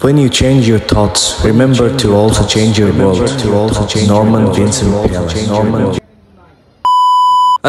When you change your thoughts, remember to also change your world. To also change Norman Vincent Peale.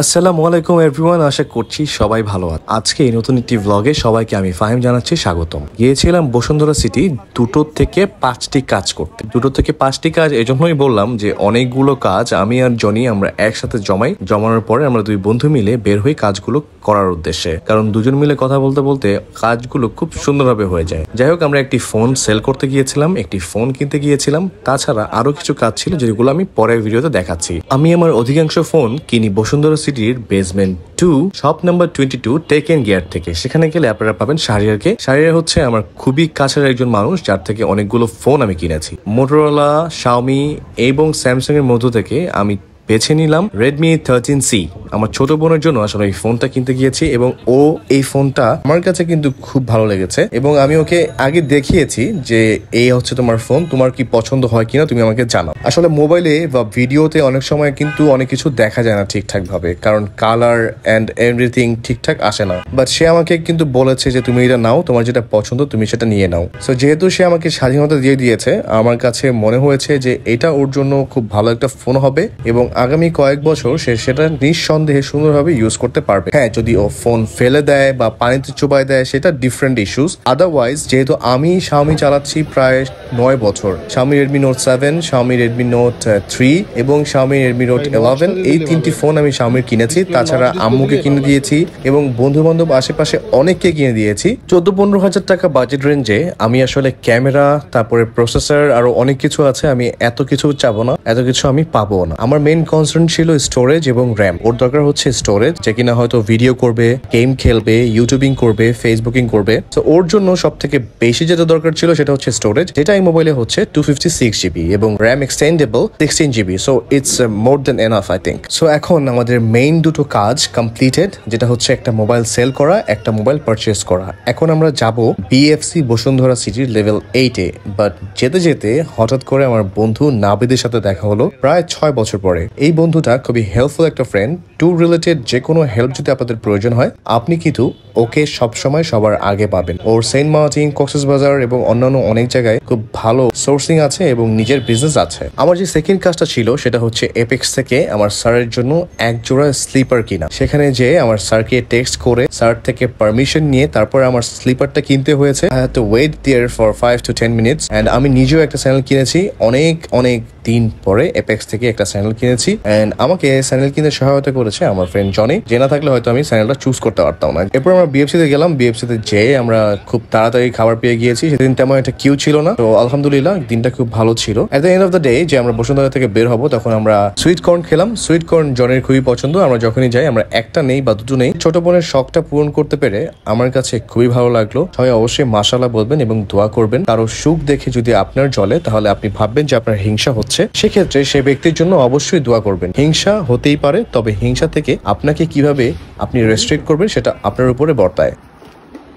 আসসালামু আলাইকুম everyone আশা করছি সবাই ভালো আছে আজকে এই নতুন একটি ব্লগে সবাইকে আমি ফাহিম জানাচ্ছি স্বাগতম গিয়েছিলাম বসুন্ধরা সিটি দুটো থেকে পাঁচটি কাজ করতে দুটো থেকে পাঁচটি কাজ এজন্যই বললাম যে অনেকগুলো কাজ আমি আর জনি আমরা একসাথে জমাই জমানোর পরে আমরা দুই বন্ধু মিলে বের হই কাজগুলো করার উদ্দেশ্যে কারণ দুজন মিলে কথা বলতে বলতে কাজগুলো খুব সুন্দরভাবে হয়ে যায় যাই হোক আমরা একটি ফোন সেল করতে গিয়েছিলাম একটি ফোন কিনতে গিয়েছিলাম তাছাড়া আরো কিছু কাজ ছিল যেগুলো আমি পরের ভিডিওতে দেখাচ্ছি আমি আমার অধিকাংশ ফোন কিনি বসুন্ধরা সিটির basement two shop number twenty two টেকেন গিয়ার থেকে সেখানে গেলে আপনারা পাবেন সারিয়ারকে শাহরিয়ার হচ্ছে আমার খুবই কাছের একজন মানুষ যার থেকে অনেকগুলো ফোন আমি কিনেছি মোটরোলা শাওমি এবং স্যামসাং এর মধ্য থেকে আমি বেছে নিলাম রেডমি থার্টিন সি আমার ছোট বোনের জন্য আসলে এই ফোনটা কিনতে গিয়েছি এবং ও এই ফোনটা আমার কাছে কিন্তু খুব ভালো লেগেছে এবং আমি ওকে আগে দেখিয়েছি যে এই হচ্ছে তোমার ফোন তোমার কি পছন্দ হয় কিনা তুমি আমাকে জানাও আসলে মোবাইলে বা ভিডিওতে অনেক সময় কিন্তু অনেক কিছু দেখা যায় না ঠিকঠাক ভাবে কারণ কালার অ্যান্ড এভরিথিং ঠিকঠাক আসে না বাট সে আমাকে কিন্তু বলেছে যে তুমি এটা নাও তোমার যেটা পছন্দ তুমি সেটা নিয়ে নাও সো যেহেতু সে আমাকে স্বাধীনতা দিয়ে দিয়েছে আমার কাছে মনে হয়েছে যে এটা ওর জন্য খুব ভালো একটা ফোন হবে এবং আগামী কয়েক বছর সে সেটা নিঃসন্দেহ নিঃসন্দেহে সুন্দরভাবে ইউজ করতে পারবে হ্যাঁ যদি ও ফোন ফেলে দেয় বা পানিতে চুবাই দেয় সেটা ডিফারেন্ট ইস্যুস আদারওয়াইজ যেহেতু আমি স্বামী চালাচ্ছি প্রায় নয় বছর স্বামী রেডমি নোট সেভেন স্বামী রেডমি নোট থ্রি এবং স্বামী রেডমি নোট ইলেভেন এই তিনটি ফোন আমি স্বামীর কিনেছি তাছাড়া আম্মুকে কিনে দিয়েছি এবং বন্ধু বান্ধব আশেপাশে অনেককে কিনে দিয়েছি চোদ্দ পনেরো হাজার টাকা বাজেট রেঞ্জে আমি আসলে ক্যামেরা তারপরে প্রসেসর আরো অনেক কিছু আছে আমি এত কিছু চাবো না এত কিছু আমি পাবো না আমার মেইন কনসার্ন ছিল স্টোরেজ এবং র্যাম ওর দরকার হচ্ছে স্টোরেজ যে কিনা হয়তো ভিডিও করবে গেম খেলবে ইউটিউবিং করবে ফেসবুকিং করবে তো ওর জন্য সব থেকে বেশি যেটা দরকার ছিল সেটা হচ্ছে স্টোরেজ যেটা এই মোবাইলে হচ্ছে টু ফিফটি সিক্স জিবি এবং RAM extendable sixteen GB so it's more than enough I think so এখন আমাদের মেইন দুটো কাজ কমপ্লিটেড যেটা হচ্ছে একটা মোবাইল সেল করা একটা মোবাইল পারচেস করা এখন আমরা যাব বিএফসি বসুন্ধরা সিটির লেভেল এইটে বাট যেতে যেতে হঠাৎ করে আমার বন্ধু নাবিদের সাথে দেখা হলো প্রায় ছয় বছর পরে এই বন্ধুটা খুবই হেল্পফুল একটা ফ্রেন্ড ট্যুর রিলেটেড যে কোনো হেল্প যদি আপনাদের প্রয়োজন হয় আপনি কিন্তু ওকে সবসময় সবার আগে পাবেন ওর সেন্ট মার্টিন বাজার এবং অন্যান্য অনেক জায়গায় খুব ভালো সোর্সিং আছে এবং নিজের বিজনেস আছে আমার যে সেকেন্ড কাজটা ছিল সেটা হচ্ছে এপেক্স থেকে আমার স্যারের জন্য এক জোড়া স্লিপার কিনা সেখানে যে আমার স্যারকে টেক্সট করে স্যার থেকে পারমিশন নিয়ে তারপর আমার স্লিপারটা কিনতে হয়েছে I have to wait there for five to ten minutes and আমি নিজেও একটা চ্যানেল কিনেছি অনেক অনেক দিন পরে এপেক্স থেকে একটা চ্যানেল কিনেছি অ্যান্ড আমাকে চ্যানেল কিনতে সহায়তা করে করেছে আমার ফ্রেন্ড জনি যে না থাকলে হয়তো আমি চ্যানেলটা চুজ করতে পারতাম না এরপর আমরা বিএফসি তে গেলাম বিএফসি তে যেয়ে আমরা খুব তাড়াতাড়ি খাবার পেয়ে গিয়েছি সেদিন তেমন একটা কিউ ছিল না তো আলহামদুলিল্লাহ দিনটা খুব ভালো ছিল at the end of the day যে আমরা বসুন্ধরা থেকে বের হবো তখন আমরা সুইট কর্ন খেলাম সুইট কর্ন জনের খুবই পছন্দ আমরা যখনই যাই আমরা একটা নেই বা দুটো নেই ছোট বোনের শখটা পূরণ করতে পেরে আমার কাছে খুবই ভালো লাগলো সবাই অবশ্যই মাসালা বলবেন এবং দোয়া করবেন কারো সুখ দেখে যদি আপনার জলে তাহলে আপনি ভাববেন যে আপনার হিংসা হচ্ছে সেক্ষেত্রে সে ব্যক্তির জন্য অবশ্যই দোয়া করবেন হিংসা হতেই পারে তবে হিংসা হিংসা থেকে আপনাকে কিভাবে আপনি রেস্ট্রিক্ট করবেন সেটা আপনার উপরে বর্তায়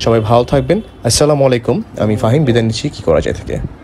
সবাই ভালো থাকবেন আসসালামু আলাইকুম আমি ফাহিম বিদায় নিচ্ছি কী করা যায় থেকে